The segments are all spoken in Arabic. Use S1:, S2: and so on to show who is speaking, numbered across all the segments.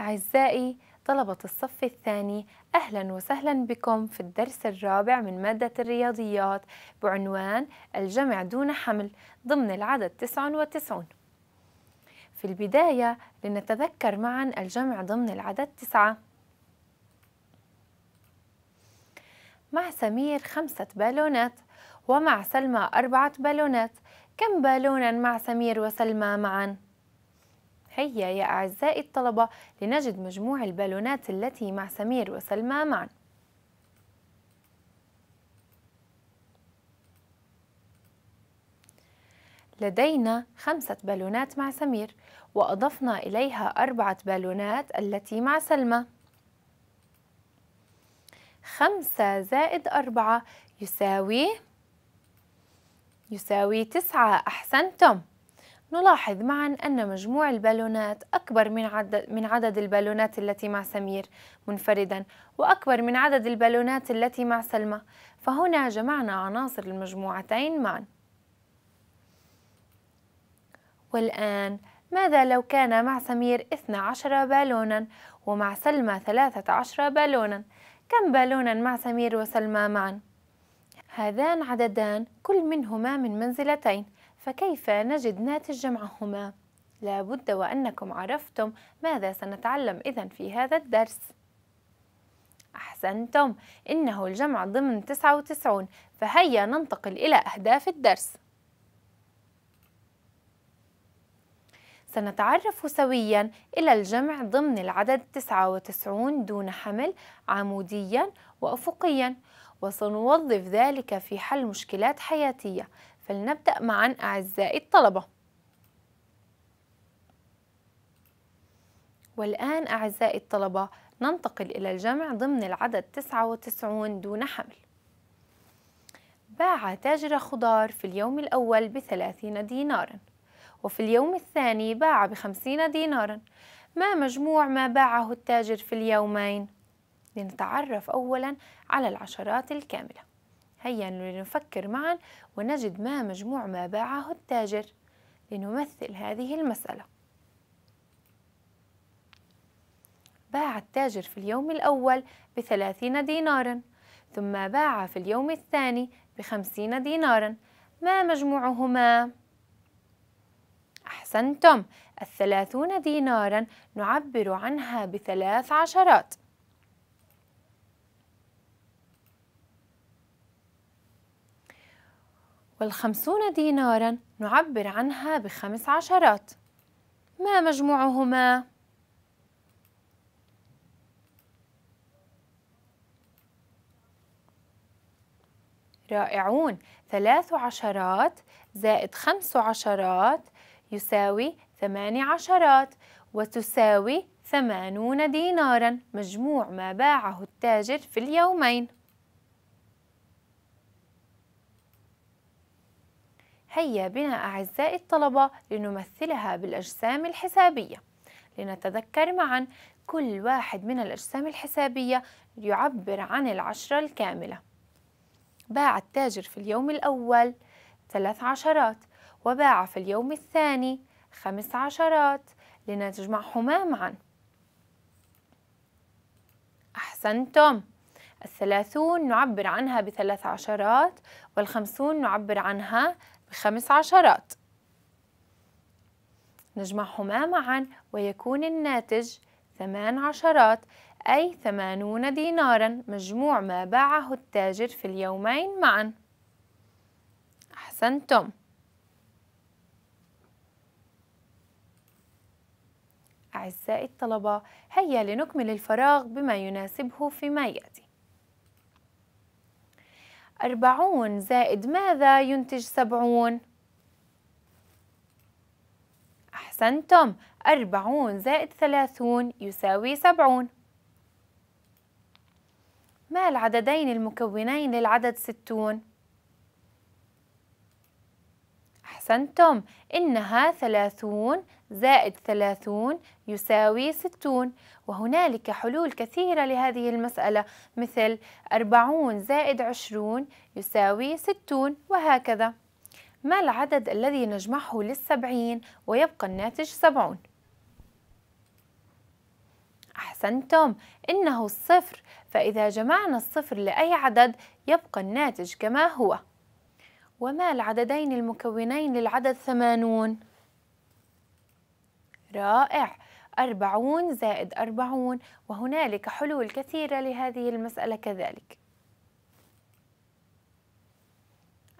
S1: أعزائي طلبة الصف الثاني أهلا وسهلا بكم في الدرس الرابع من مادة الرياضيات بعنوان الجمع دون حمل ضمن العدد 99 في البداية لنتذكر معا الجمع ضمن العدد 9 مع سمير خمسة بالونات ومع سلمى أربعة بالونات كم بالونا مع سمير وسلمى معاً؟ هيا يا أعزائي الطلبة لنجد مجموع البالونات التي مع سمير وسلمى معا لدينا خمسة بالونات مع سمير وأضفنا إليها أربعة بالونات التي مع سلمى خمسة زائد أربعة يساوي يساوي تسعة أحسنتم نلاحظ معا أن مجموع البالونات أكبر من عدد, من عدد البالونات التي مع سمير منفردا وأكبر من عدد البالونات التي مع سلمى فهنا جمعنا عناصر المجموعتين معا والآن ماذا لو كان مع سمير 12 بالونا ومع سلمى 13 بالونا كم بالونا مع سمير وسلمى معا؟ هذان عددان كل منهما من منزلتين فكيف نجد ناتج جمعهما؟ لابد وأنكم عرفتم ماذا سنتعلم إذا في هذا الدرس أحسنتم إنه الجمع ضمن 99 فهيا ننتقل إلى أهداف الدرس سنتعرف سويا إلى الجمع ضمن العدد 99 دون حمل عموديا وأفقيا وسنوظف ذلك في حل مشكلات حياتية فلنبدأ معا أعزائي الطلبة والآن أعزائي الطلبة ننتقل إلى الجمع ضمن العدد 99 دون حمل باع تاجر خضار في اليوم الأول بثلاثين دينارا وفي اليوم الثاني باع بخمسين دينارا ما مجموع ما باعه التاجر في اليومين؟ لنتعرف أولا على العشرات الكاملة هيا لنفكر معا ونجد ما مجموع ما باعه التاجر لنمثل هذه المسألة باع التاجر في اليوم الأول بثلاثين دينارا ثم باع في اليوم الثاني بخمسين دينارا ما مجموعهما؟ أحسنتم الثلاثون دينارا نعبر عنها بثلاث عشرات والخمسون دينارا نعبر عنها بخمس عشرات ما مجموعهما؟ رائعون ثلاث عشرات زائد خمس عشرات يساوي ثماني عشرات وتساوي ثمانون دينارا مجموع ما باعه التاجر في اليومين هيا بنا أعزائي الطلبة لنمثلها بالأجسام الحسابية لنتذكر معا كل واحد من الأجسام الحسابية يعبر عن العشرة الكاملة باع التاجر في اليوم الأول ثلاث عشرات وباع في اليوم الثاني خمس عشرات لنجمعهما معا أحسنتم الثلاثون نعبر عنها بثلاث عشرات والخمسون نعبر عنها بخمس عشرات نجمعهما معا ويكون الناتج ثمان عشرات أي ثمانون دينارا مجموع ما باعه التاجر في اليومين معا أحسنتم أعزائي الطلبة هيا لنكمل الفراغ بما يناسبه فيما يأتي أربعون زائد ماذا ينتج سبعون؟ أحسنتم أربعون زائد ثلاثون يساوي سبعون ما العددين المكونين للعدد ستون؟ أحسنتم إنها ثلاثون زائد 30 يساوي 60 وهنالك حلول كثيرة لهذه المسألة مثل 40 زائد 20 يساوي 60 وهكذا ما العدد الذي نجمعه للسبعين ويبقى الناتج 70 أحسنتم إنه الصفر فإذا جمعنا الصفر لأي عدد يبقى الناتج كما هو وما العددين المكونين للعدد ثمانون؟ رائع أربعون زائد أربعون وهنالك حلول كثيرة لهذه المسألة كذلك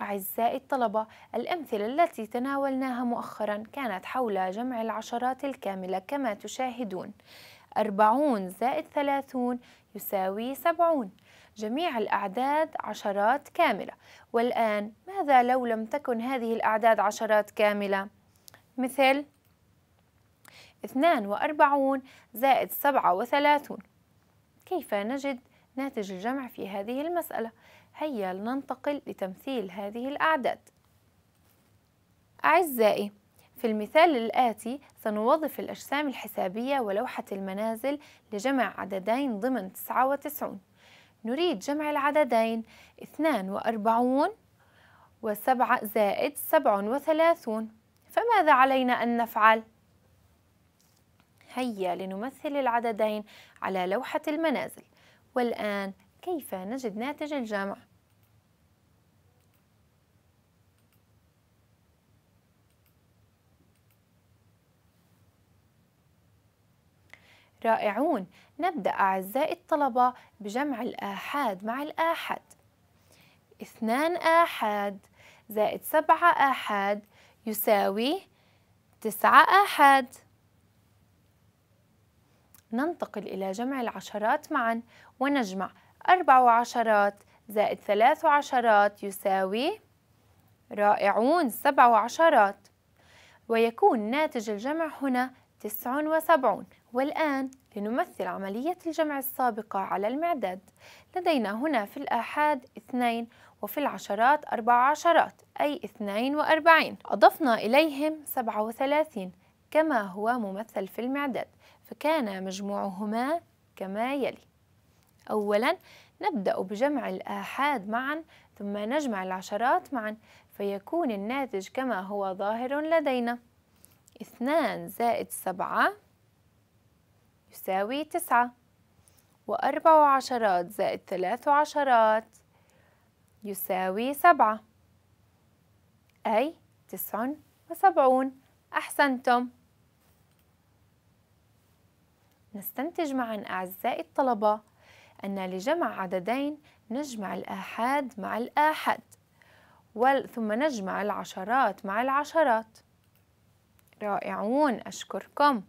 S1: أعزائي الطلبة الأمثلة التي تناولناها مؤخرا كانت حول جمع العشرات الكاملة كما تشاهدون أربعون زائد ثلاثون يساوي سبعون جميع الأعداد عشرات كاملة والآن ماذا لو لم تكن هذه الأعداد عشرات كاملة؟ مثل 42 زائد 37 كيف نجد ناتج الجمع في هذه المسألة؟ هيا لننتقل لتمثيل هذه الأعداد أعزائي في المثال الآتي سنوظف الأجسام الحسابية ولوحة المنازل لجمع عددين ضمن 99 نريد جمع العددين 42 و7 زائد 37 فماذا علينا أن نفعل؟ هيا لنمثل العددين على لوحة المنازل والآن كيف نجد ناتج الجمع؟ رائعون نبدأ أعزائي الطلبة بجمع الآحاد مع الآحد اثنان آحاد زائد سبعة آحاد يساوي تسعة آحاد ننتقل إلى جمع العشرات معا ونجمع أربع عشرات زائد ثلاث عشرات يساوي رائعون سبع عشرات ويكون ناتج الجمع هنا تسع وسبعون والآن لنمثل عملية الجمع السابقة على المعداد لدينا هنا في الآحاد اثنين وفي العشرات أربع عشرات أي اثنين وأربعين أضفنا إليهم سبعة وثلاثين كما هو ممثل في المعداد فكان مجموعهما كما يلي أولا نبدأ بجمع الآحاد معا ثم نجمع العشرات معا فيكون الناتج كما هو ظاهر لدينا اثنان زائد سبعة يساوي تسعة وأربع عشرات زائد ثلاث عشرات يساوي سبعة أي تسع وسبعون أحسنتم نستنتج معا أعزائي الطلبة أن لجمع عددين نجمع الآحاد مع الآحد ثم نجمع العشرات مع العشرات رائعون أشكركم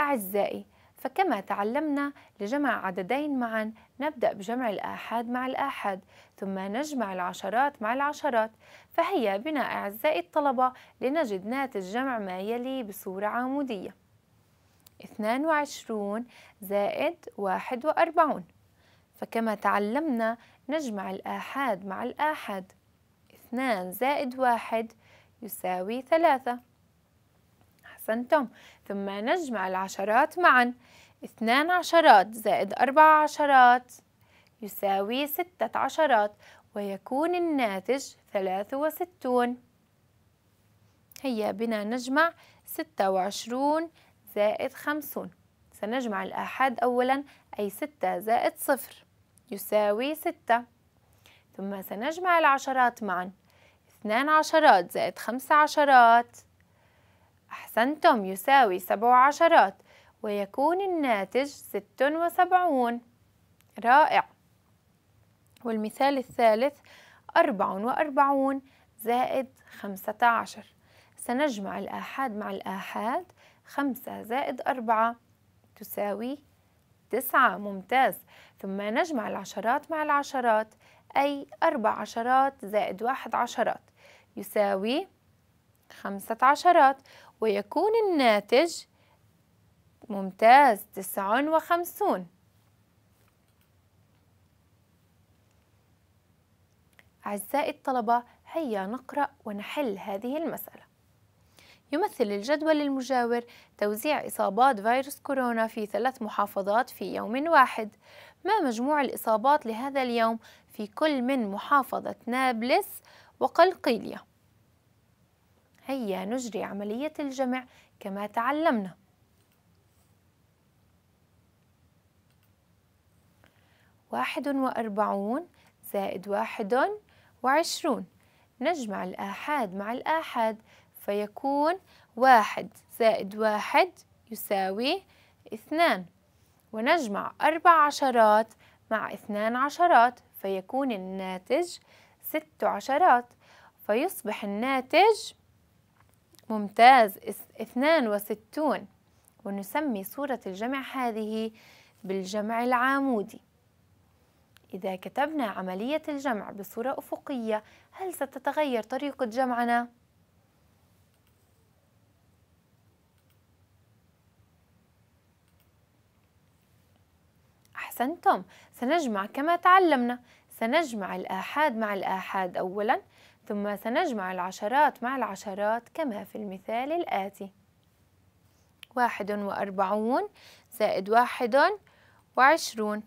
S1: أعزائي فكما تعلمنا لجمع عددين معا نبدأ بجمع الآحاد مع الآحاد ثم نجمع العشرات مع العشرات فهيا بنا أعزائي الطلبة لنجد ناتج جمع ما يلي بصورة عمودية اثنان وعشرون زائد واحد وأربعون فكما تعلمنا نجمع الآحاد مع الآحاد اثنان زائد واحد يساوي ثلاثة أحسنتم ثم نجمع العشرات معا اثنان عشرات زائد أربع عشرات يساوي ستة عشرات ويكون الناتج ثلاثة وستون هيا بنا نجمع ستة وعشرون زائد خمسون سنجمع الآحاد أولا أي ستة زائد صفر يساوي ستة ثم سنجمع العشرات معا اثنان عشرات زائد خمس عشرات أحسنتم يساوي سبع عشرات ويكون الناتج ست وسبعون رائع والمثال الثالث أربع وأربعون زائد خمسة عشر سنجمع الآحاد مع الآحاد خمسة زائد أربعة تساوي تسعة ممتاز ثم نجمع العشرات مع العشرات أي أربع عشرات زائد واحد عشرات يساوي خمسة عشرات ويكون الناتج ممتاز تسع وخمسون أعزائي الطلبة هيا نقرأ ونحل هذه المسألة يمثل الجدول المجاور توزيع إصابات فيروس كورونا في ثلاث محافظات في يوم واحد ما مجموع الإصابات لهذا اليوم في كل من محافظة نابلس وقلقيلية هيا نجري عملية الجمع كما تعلمنا واحد وأربعون زائد واحد وعشرون نجمع الآحاد مع الآحاد فيكون واحد زائد واحد يساوي اثنان ونجمع أربع عشرات مع اثنان عشرات فيكون الناتج ست عشرات فيصبح الناتج ممتاز اثنان وستون ونسمي صورة الجمع هذه بالجمع العامودي إذا كتبنا عملية الجمع بصورة أفقية هل ستتغير طريقة جمعنا؟ أحسنتم سنجمع كما تعلمنا سنجمع الآحاد مع الآحاد أولا ثم سنجمع العشرات مع العشرات كما في المثال الآتي واحد وأربعون زائد واحد وعشرون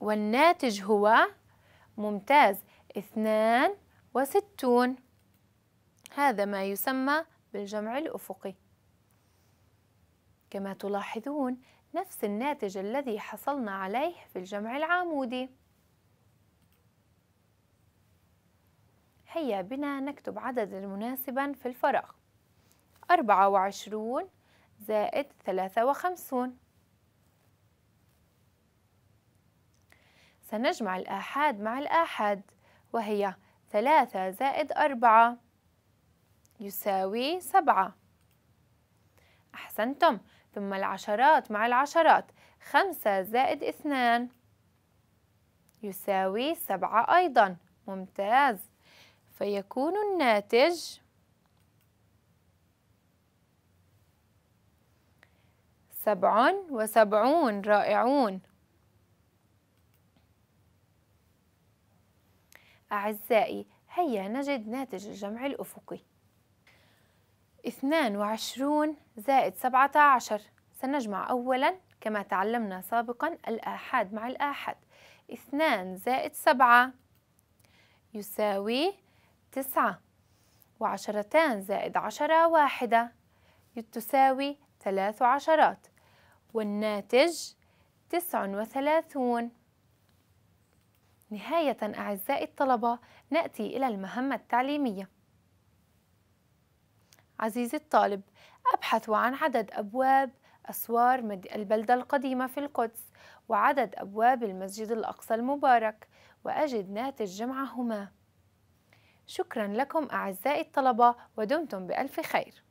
S1: والناتج هو ممتاز اثنان وستون هذا ما يسمى بالجمع الأفقي كما تلاحظون نفس الناتج الذي حصلنا عليه في الجمع العمودي هيا بنا نكتب عددا مناسبا في الفراغ أربعة وعشرون زائد ثلاثة وخمسون سنجمع الآحاد مع الآحاد وهي ثلاثة زائد أربعة يساوي سبعة أحسنتم ثم العشرات مع العشرات خمسة زائد اثنان يساوي سبعة أيضا ممتاز فيكون الناتج سبع وسبعون رائعون أعزائي هيا نجد ناتج الجمع الأفقي 22 زائد 17 سنجمع أولا كما تعلمنا سابقا الآحاد مع الآحاد 2 زائد 7 يساوي 9 وعشرتان زائد عشرة واحدة تساوي ثلاث عشرات والناتج تسع وثلاثون نهاية أعزائي الطلبة نأتي إلى المهمة التعليمية عزيزي الطالب أبحث عن عدد أبواب أسوار البلدة القديمة في القدس وعدد أبواب المسجد الأقصى المبارك وأجد ناتج جمعهما شكرا لكم أعزائي الطلبة ودمتم بألف خير